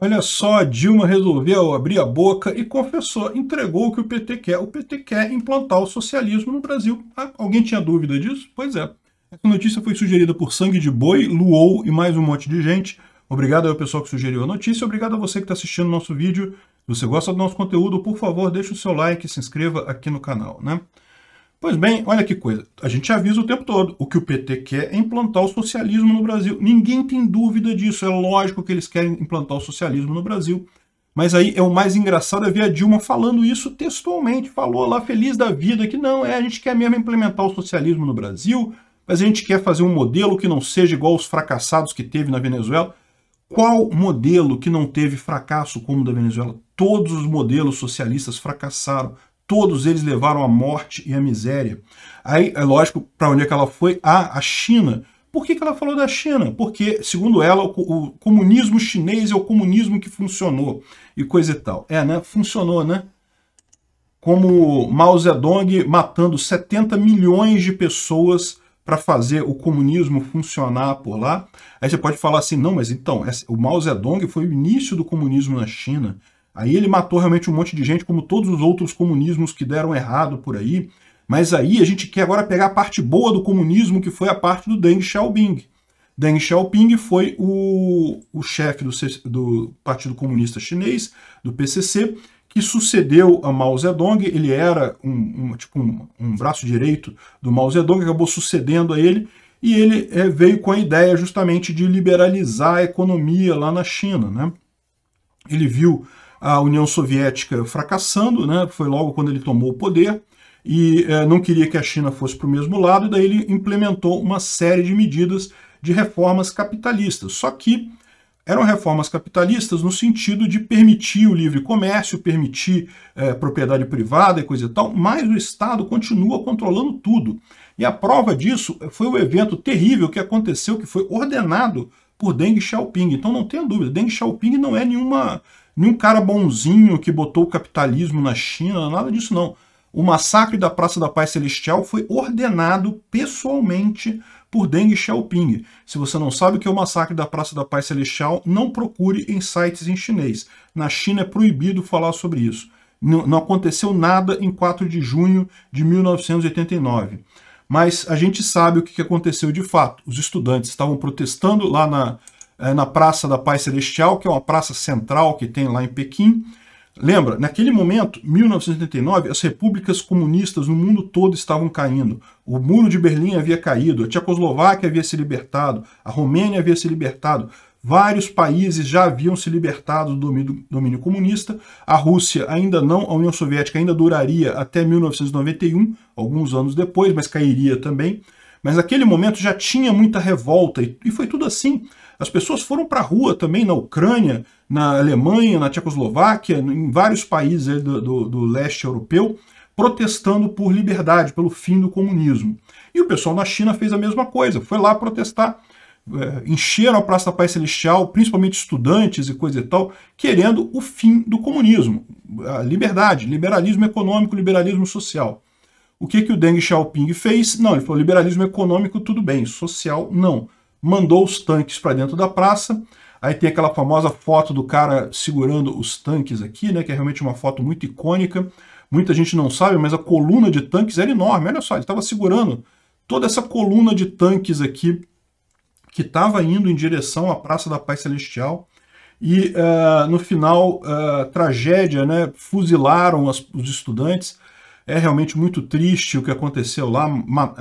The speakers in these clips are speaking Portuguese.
Olha só, Dilma resolveu abrir a boca e confessou, entregou o que o PT quer. O PT quer implantar o socialismo no Brasil. Ah, alguém tinha dúvida disso? Pois é. Essa notícia foi sugerida por Sangue de Boi, Luou e mais um monte de gente. Obrigado ao pessoal que sugeriu a notícia, obrigado a você que está assistindo o nosso vídeo. Se você gosta do nosso conteúdo, por favor, deixe o seu like e se inscreva aqui no canal, né? Pois bem, olha que coisa. A gente avisa o tempo todo. O que o PT quer é implantar o socialismo no Brasil. Ninguém tem dúvida disso. É lógico que eles querem implantar o socialismo no Brasil. Mas aí é o mais engraçado é ver a Dilma falando isso textualmente. Falou lá, feliz da vida, que não, é, a gente quer mesmo implementar o socialismo no Brasil, mas a gente quer fazer um modelo que não seja igual aos fracassados que teve na Venezuela. Qual modelo que não teve fracasso como o da Venezuela? Todos os modelos socialistas fracassaram todos eles levaram à morte e à miséria. Aí, é lógico, para onde é que ela foi? Ah, a China. Por que, que ela falou da China? Porque, segundo ela, o, o, comunismo chinês é o comunismo que funcionou e coisa e tal. É, né? Funcionou, né? Como Mao Zedong matando 70 milhões de pessoas para fazer o comunismo funcionar por lá. Aí você pode falar assim, não, mas então, o Mao Zedong foi o início do comunismo na China. Aí ele matou realmente um monte de gente, como todos os outros comunismos que deram errado por aí. Mas aí a gente quer agora pegar a parte boa do comunismo, que foi a parte do Deng Xiaoping. Deng Xiaoping foi o, o chefe do, do Partido Comunista Chinês, do PCC, que sucedeu a Mao Zedong, ele era um, um tipo um, um, braço direito do Mao Zedong, acabou sucedendo a ele, e ele é, veio com a ideia justamente de liberalizar a economia lá na China. Né? Ele viu a União Soviética fracassando, né? foi logo quando ele tomou o poder, e é, não queria que a China fosse para o mesmo lado, e daí ele implementou uma série de medidas de reformas capitalistas. Só que eram reformas capitalistas no sentido de permitir o livre comércio, permitir é, propriedade privada e coisa e tal, mas o Estado continua controlando tudo. E a prova disso foi o evento terrível que aconteceu, que foi ordenado por Deng Xiaoping. Então não tenha dúvida, Deng Xiaoping não é nenhuma, nenhum cara bonzinho que botou o capitalismo na China, nada disso não. O massacre da Praça da Paz Celestial foi ordenado pessoalmente por Deng Xiaoping. Se você não sabe o que é o massacre da Praça da Paz Celestial, não procure em sites em chinês. Na China é proibido falar sobre isso. Não aconteceu nada em 4 de junho de 1989 mas a gente sabe o que aconteceu de fato. Os estudantes estavam protestando lá na, eh, na Praça da Paz Celestial, que é uma praça central que tem lá em Pequim. Lembra, naquele momento, 1989, as repúblicas comunistas no mundo todo estavam caindo. O Muro de Berlim havia caído, a Tchecoslováquia havia se libertado, a Romênia havia se libertado. Vários países já haviam se libertado do domínio, domínio comunista. A Rússia ainda não, a União Soviética ainda duraria até 1991, alguns anos depois, mas cairia também. Mas naquele momento já tinha muita revolta e foi tudo assim. As pessoas foram para a rua também na Ucrânia, na Alemanha, na Tchecoslováquia, em vários países do, do, do, leste europeu, protestando por liberdade, pelo fim do comunismo. E o pessoal na China fez a mesma coisa, foi lá protestar. É, encheram a Praça da Paz Celestial, principalmente estudantes e coisa e tal, querendo o fim do comunismo, a liberdade, liberalismo econômico, liberalismo social. O que, que o Deng Xiaoping fez? Não, ele falou liberalismo econômico, tudo bem, social, não. Mandou os tanques para dentro da praça, aí tem aquela famosa foto do cara segurando os tanques aqui, né, que é realmente uma foto muito icônica. Muita gente não sabe, mas a coluna de tanques era enorme, olha só, ele estava segurando toda essa coluna de tanques aqui que estava indo em direção à Praça da Paz Celestial e uh, no final, uh, tragédia, né? fuzilaram as, os estudantes. É realmente muito triste o que aconteceu lá.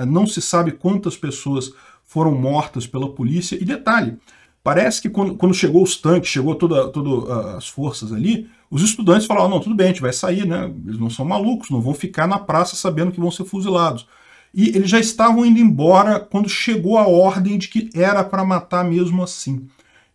Não se sabe quantas pessoas foram mortas pela polícia. E detalhe, parece que quando, quando chegou os tanques, chegou todas toda ah, as forças ali, os estudantes falaram, não, tudo bem, a gente vai sair, né? Eles não são malucos, não vão ficar na praça sabendo que vão ser fuzilados. E eles já estavam indo embora quando chegou a ordem de que era para matar mesmo assim.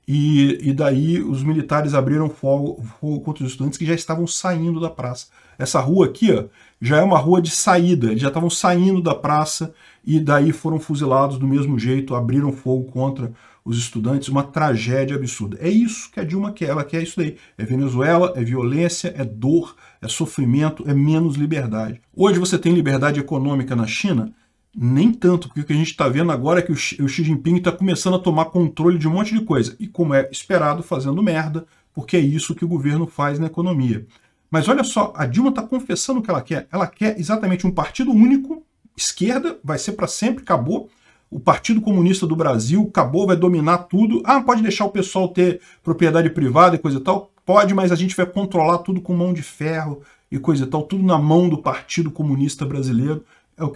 E, e, daí os militares abriram fogo, fogo, contra os estudantes que já estavam saindo da praça. Essa rua aqui ó, já é uma rua de saída, eles já estavam saindo da praça e daí foram fuzilados do mesmo jeito, abriram fogo contra os estudantes, uma tragédia absurda. É isso que a Dilma quer, ela quer isso daí. É Venezuela, é violência, é dor, é sofrimento, é menos liberdade. Hoje você tem liberdade econômica na China? Nem tanto, porque o que a gente está vendo agora é que o Xi Jinping está começando a tomar controle de um monte de coisa. E como é esperado, fazendo merda, porque é isso que o governo faz na economia. Mas olha só, a Dilma está confessando o que ela quer. Ela quer exatamente um partido único esquerda, vai ser para sempre, acabou. O Partido Comunista do Brasil acabou, vai dominar tudo. Ah, pode deixar o pessoal ter propriedade privada e coisa e tal? Pode, mas a gente vai controlar tudo com mão de ferro e coisa e tal, tudo na mão do Partido Comunista Brasileiro.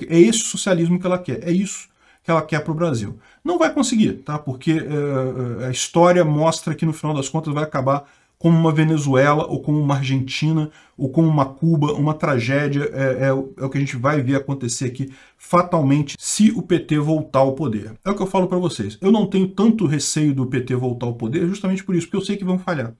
É, é esse socialismo que ela quer, é isso que ela quer para o Brasil. Não vai conseguir, tá? Porque eh, eh, a história mostra que no final das contas vai acabar como uma Venezuela, ou como uma Argentina, ou como uma Cuba, uma tragédia, é, é, é o que a gente vai ver acontecer aqui fatalmente se o PT voltar ao poder. É o que eu falo para vocês. Eu não tenho tanto receio do PT voltar ao poder justamente por isso, porque eu sei que vão falhar.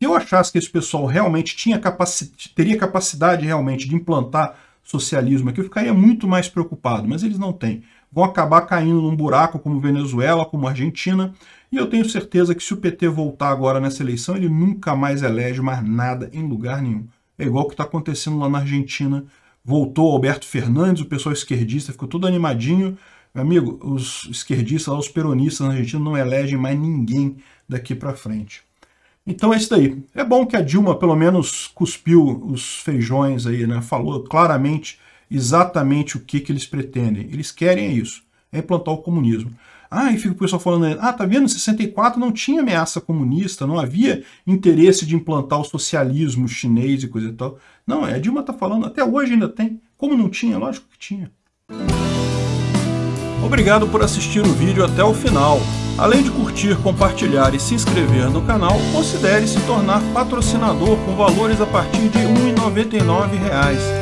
Se eu achasse que esse pessoal realmente tinha capaci teria capacidade realmente de implantar socialismo aqui, eu ficaria muito mais preocupado, mas eles não têm. Vão acabar caindo num buraco como Venezuela, como Argentina, e eu tenho certeza que se o PT voltar agora nessa eleição, ele nunca mais elege mais nada em lugar nenhum. É igual o que está acontecendo lá na Argentina. Voltou Alberto Fernandes, o pessoal esquerdista ficou todo animadinho. Meu amigo, os esquerdistas, os peronistas na Argentina não elegem mais ninguém daqui para frente. Então é isso daí. É bom que a Dilma pelo menos cuspiu os feijões aí, né? Falou claramente exatamente o que, que eles pretendem. Eles querem é isso, é implantar o comunismo. Ah, e fica o pessoal falando, ah, tá vendo, em 64 não tinha ameaça comunista, não havia interesse de implantar o socialismo chinês e coisa e tal. Não, é, a Dilma tá falando, até hoje ainda tem. Como não tinha? Lógico que tinha. Obrigado por assistir o vídeo até o final. Além de curtir, compartilhar e se inscrever no canal, considere se tornar patrocinador com valores a partir de R$ 1,99